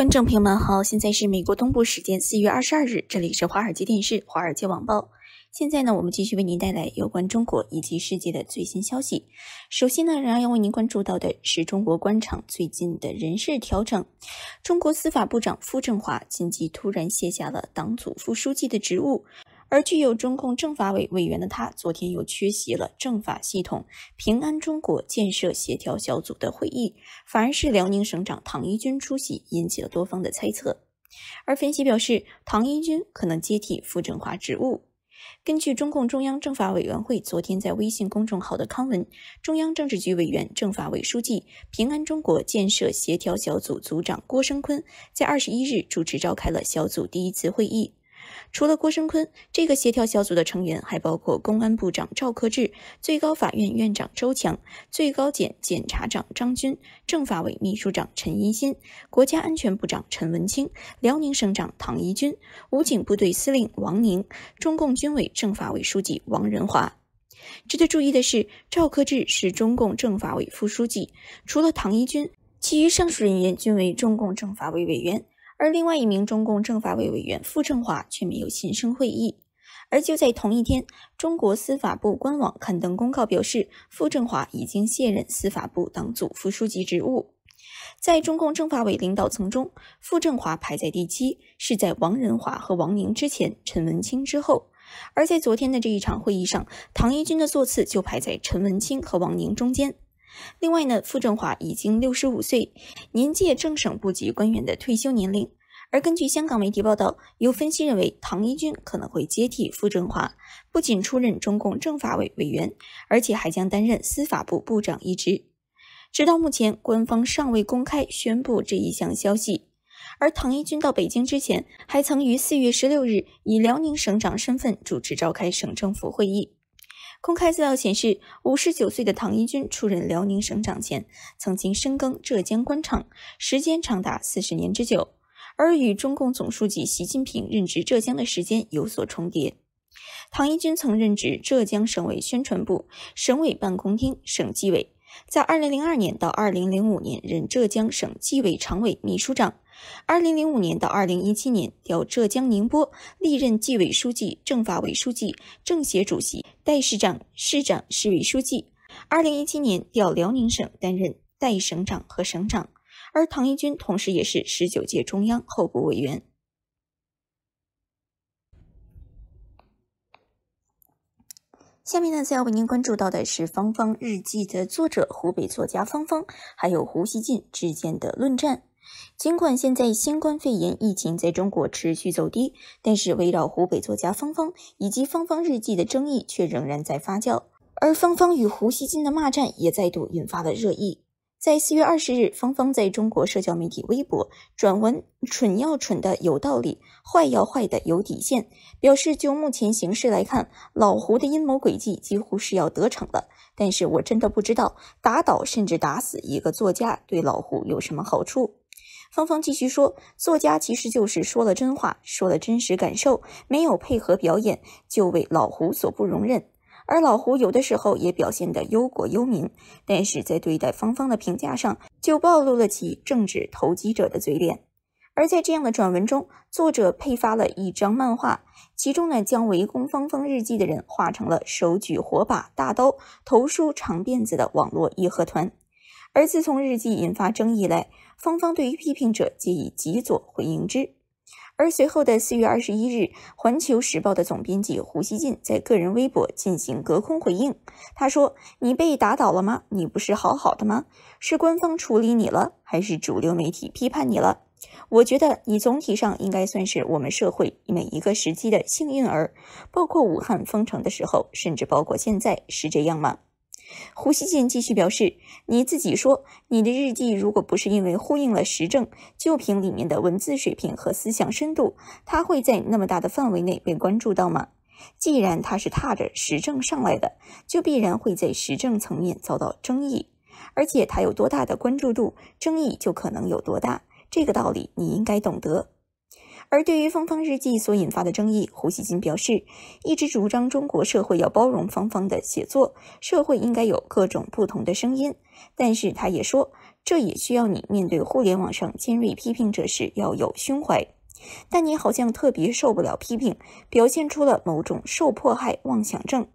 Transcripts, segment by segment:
观众朋友们好，现在是美国东部时间四月二十二日，这里是华尔街电视、华尔街网报。现在呢，我们继续为您带来有关中国以及世界的最新消息。首先呢，仍然要为您关注到的是中国官场最近的人事调整。中国司法部长傅政华近期突然卸下了党组副书记的职务。而具有中共政法委委员的他，昨天又缺席了政法系统平安中国建设协调小组的会议，反而是辽宁省长唐一军出席，引起了多方的猜测。而分析表示，唐一军可能接替傅政华职务。根据中共中央政法委员会昨天在微信公众号的康文，中央政治局委员、政法委书记、平安中国建设协调小组组长郭声琨在二十一日主持召开了小组第一次会议。除了郭声琨这个协调小组的成员，还包括公安部长赵克志、最高法院院长周强、最高检检察长张军、政法委秘书长陈一新、国家安全部长陈文清、辽宁省长唐一军、武警部队司令王宁、中共军委政法委书记王仁华。值得注意的是，赵克志是中共政法委副书记，除了唐一军，其余上述人员均为中共政法委委员。而另外一名中共政法委委员傅政华却没有现身会议。而就在同一天，中国司法部官网刊登公告表示，傅政华已经卸任司法部党组副书记职务。在中共政法委领导层中，傅政华排在第七，是在王仁华和王宁之前，陈文清之后。而在昨天的这一场会议上，唐一军的座次就排在陈文清和王宁中间。另外呢，傅政华已经六十五岁，年届正省部级官员的退休年龄。而根据香港媒体报道，有分析认为唐一军可能会接替傅政华，不仅出任中共政法委委员，而且还将担任司法部部长一职。直到目前，官方尚未公开宣布这一项消息。而唐一军到北京之前，还曾于四月十六日以辽宁省长身份主持召开省政府会议。公开资料显示，五十九岁的唐一军出任辽宁省长前，曾经深耕浙江官场，时间长达四十年之久，而与中共总书记习近平任职浙江的时间有所重叠。唐一军曾任职浙江省委宣传部、省委办公厅、省纪委，在二零零二年到二零零五年任浙江省纪委常委秘书长。二零零五年到二零一七年调浙江宁波，历任纪委书记、政法委书记、政协主席、代市长、市长、市委书记。二零一七年调辽宁省担任代省长和省长。而唐一军同时也是十九届中央候补委员。下面呢，将要为您关注到的是《芳芳日记》的作者湖北作家芳芳，还有胡锡进之间的论战。尽管现在新冠肺炎疫情在中国持续走低，但是围绕湖北作家方方以及《方方日记》的争议却仍然在发酵，而方方与胡锡进的骂战也再度引发了热议。在四月二十日，方方在中国社交媒体微博转文：“蠢要蠢的有道理，坏要坏的有底线。”表示就目前形势来看，老胡的阴谋诡计几乎是要得逞了，但是我真的不知道打倒甚至打死一个作家对老胡有什么好处。芳芳继续说：“作家其实就是说了真话，说了真实感受，没有配合表演，就为老胡所不容忍。而老胡有的时候也表现得忧国忧民，但是在对待芳芳的评价上，就暴露了其政治投机者的嘴脸。而在这样的转文中，作者配发了一张漫画，其中呢，将围攻芳芳日记的人画成了手举火把、大刀、头梳长辫子的网络义和团。而自从日记引发争议来，方方对于批评者皆以极左回应之，而随后的四月二十一日，环球时报的总编辑胡锡进在个人微博进行隔空回应，他说：“你被打倒了吗？你不是好好的吗？是官方处理你了，还是主流媒体批判你了？我觉得你总体上应该算是我们社会每一个时期的幸运儿，包括武汉封城的时候，甚至包括现在，是这样吗？”胡锡进继续表示：“你自己说，你的日记如果不是因为呼应了时政，就凭里面的文字水平和思想深度，它会在那么大的范围内被关注到吗？既然它是踏着时政上来的，就必然会在时政层面遭到争议。而且它有多大的关注度，争议就可能有多大。这个道理你应该懂得。”而对于方方日记所引发的争议，胡锡进表示，一直主张中国社会要包容方方的写作，社会应该有各种不同的声音。但是他也说，这也需要你面对互联网上尖锐批评者时要有胸怀。但你好像特别受不了批评，表现出了某种受迫害妄想症，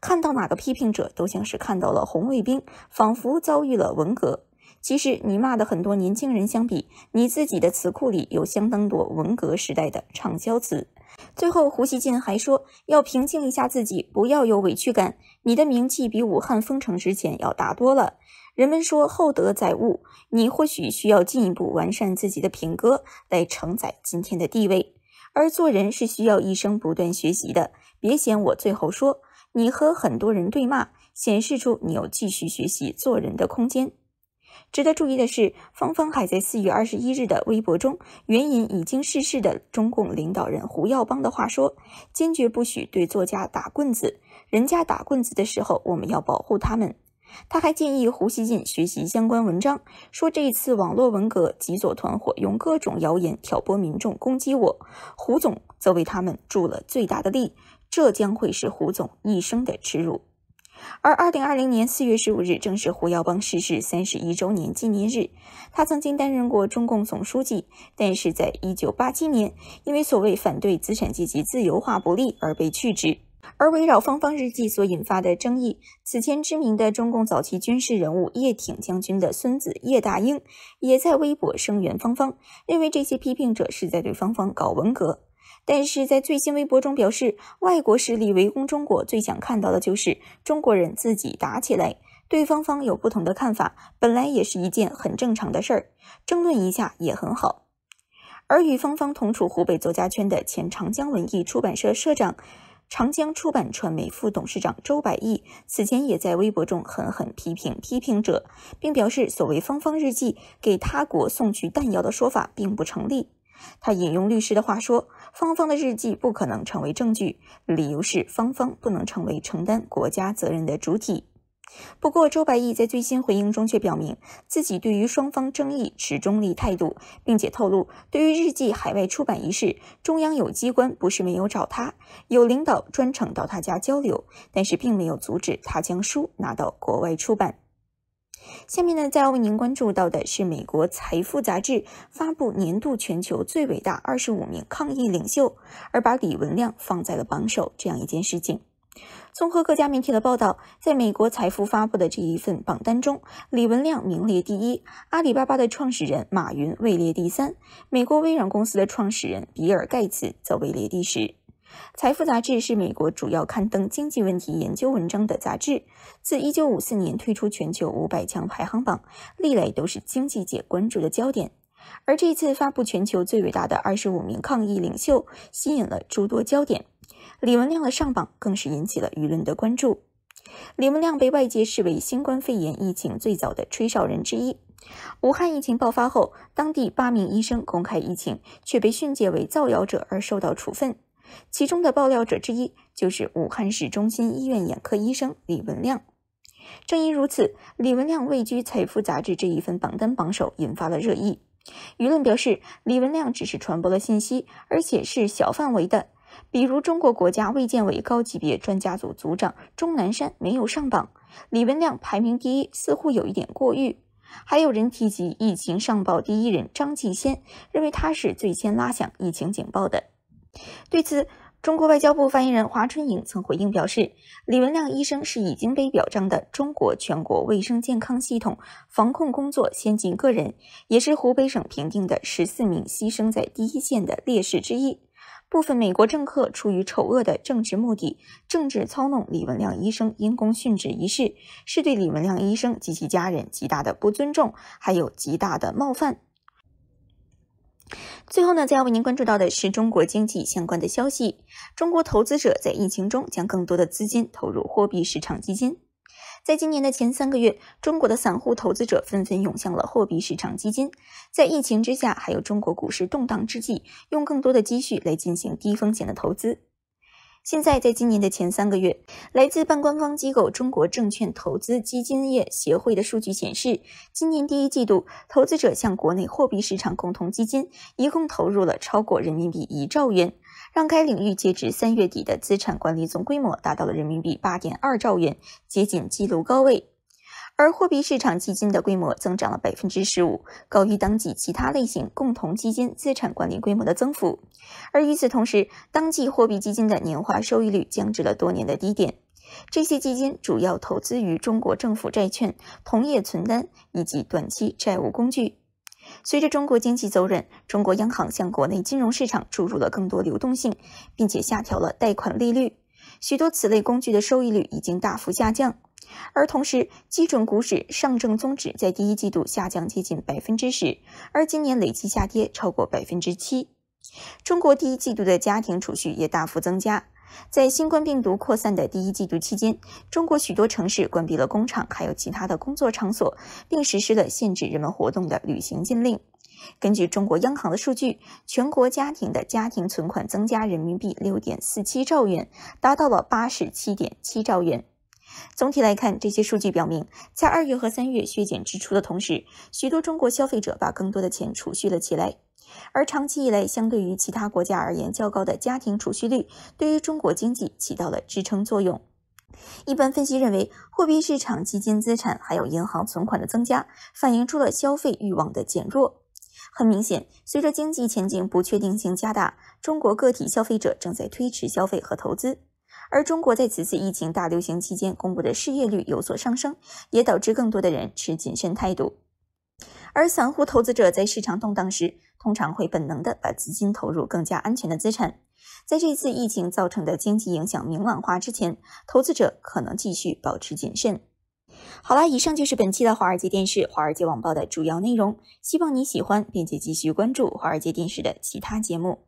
看到哪个批评者都像是看到了红卫兵，仿佛遭遇了文革。其实你骂的很多年轻人相比，你自己的词库里有相当多文革时代的畅销词。最后，胡锡进还说要平静一下自己，不要有委屈感。你的名气比武汉封城之前要大多了。人们说厚德载物，你或许需要进一步完善自己的品格来承载今天的地位。而做人是需要一生不断学习的。别嫌我最后说，你和很多人对骂，显示出你有继续学习做人的空间。值得注意的是，芳芳还在四月二十一日的微博中援引已经逝世的中共领导人胡耀邦的话说：“坚决不许对作家打棍子，人家打棍子的时候，我们要保护他们。”他还建议胡锡进学习相关文章，说：“这一次网络文革极左团伙用各种谣言挑拨民众攻击我，胡总则为他们助了最大的力，这将会是胡总一生的耻辱。”而二零二零年四月十五日正是胡耀邦逝世三十一周年纪念日。他曾经担任过中共总书记，但是在一九八七年因为所谓反对资产阶级自由化不利而被拒之。而围绕《芳芳日记》所引发的争议，此前知名的中共早期军事人物叶挺将军的孙子叶大英也在微博声援芳芳，认为这些批评者是在对芳芳搞文革。但是在最新微博中表示，外国势力围攻中国，最想看到的就是中国人自己打起来。对方方有不同的看法，本来也是一件很正常的事儿，争论一下也很好。而与芳芳同处湖北作家圈的前长江文艺出版社社长、长江出版传媒副董事长周百亿，此前也在微博中狠狠批评批评者，并表示所谓芳芳日记给他国送去弹药的说法并不成立。他引用律师的话说：“芳芳的日记不可能成为证据，理由是芳芳不能成为承担国家责任的主体。”不过，周白毅在最新回应中却表明自己对于双方争议持中立态度，并且透露，对于日记海外出版一事，中央有机关不是没有找他，有领导专程到他家交流，但是并没有阻止他将书拿到国外出版。下面呢，再为您关注到的是美国财富杂志发布年度全球最伟大二十五名抗疫领袖，而把李文亮放在了榜首这样一件事情。综合各家媒体的报道，在美国财富发布的这一份榜单中，李文亮名列第一，阿里巴巴的创始人马云位列第三，美国微软公司的创始人比尔盖茨则位列第十。财富杂志是美国主要刊登经济问题研究文章的杂志，自1954年推出全球五百强排行榜，历来都是经济界关注的焦点。而这次发布全球最伟大的二十五名抗疫领袖，吸引了诸多焦点。李文亮的上榜更是引起了舆论的关注。李文亮被外界视为新冠肺炎疫情最早的吹哨人之一。武汉疫情爆发后，当地八名医生公开疫情，却被训诫为造谣者而受到处分。其中的爆料者之一就是武汉市中心医院眼科医生李文亮。正因如此，李文亮位居《财富》杂志这一份榜单榜首，引发了热议。舆论表示，李文亮只是传播了信息，而且是小范围的。比如，中国国家卫健委高级别专家组组长钟南山没有上榜，李文亮排名第一，似乎有一点过誉。还有人提及疫情上报第一人张继先，认为他是最先拉响疫情警报的。对此，中国外交部发言人华春莹曾回应表示，李文亮医生是已经被表彰的中国全国卫生健康系统防控工作先进个人，也是湖北省评定的十四名牺牲在第一线的烈士之一。部分美国政客出于丑恶的政治目的，政治操弄李文亮医生因公殉职一事，是对李文亮医生及其家人极大的不尊重，还有极大的冒犯。最后呢，再要为您关注到的是中国经济相关的消息。中国投资者在疫情中将更多的资金投入货币市场基金。在今年的前三个月，中国的散户投资者纷纷涌向了货币市场基金。在疫情之下，还有中国股市动荡之际，用更多的积蓄来进行低风险的投资。现在，在今年的前三个月，来自半官方机构中国证券投资基金业协会的数据显示，今年第一季度，投资者向国内货币市场共同基金一共投入了超过人民币一兆元，让该领域截至三月底的资产管理总规模达到了人民币八点二兆元，接近纪录高位。而货币市场基金的规模增长了百分之十五，高于当季其他类型共同基金资产管理规模的增幅。而与此同时，当季货币基金的年化收益率降至了多年的低点。这些基金主要投资于中国政府债券、同业存单以及短期债务工具。随着中国经济走稳，中国央行向国内金融市场注入了更多流动性，并且下调了贷款利率。许多此类工具的收益率已经大幅下降。而同时，基准股指上证综指在第一季度下降接近百分之十，而今年累计下跌超过百分之七。中国第一季度的家庭储蓄也大幅增加。在新冠病毒扩散的第一季度期间，中国许多城市关闭了工厂，还有其他的工作场所，并实施了限制人们活动的旅行禁令。根据中国央行的数据，全国家庭的家庭存款增加人民币六点四七兆元，达到了八十七点七兆元。总体来看，这些数据表明，在二月和三月削减支出的同时，许多中国消费者把更多的钱储蓄了起来。而长期以来，相对于其他国家而言较高的家庭储蓄率，对于中国经济起到了支撑作用。一般分析认为，货币市场基金资产还有银行存款的增加，反映出了消费欲望的减弱。很明显，随着经济前景不确定性加大，中国个体消费者正在推迟消费和投资。而中国在此次疫情大流行期间公布的失业率有所上升，也导致更多的人持谨慎态度。而散户投资者在市场动荡时，通常会本能地把资金投入更加安全的资产。在这次疫情造成的经济影响明朗化之前，投资者可能继续保持谨慎。好啦，以上就是本期的华尔街电视、华尔街网报的主要内容，希望你喜欢，并且继续关注华尔街电视的其他节目。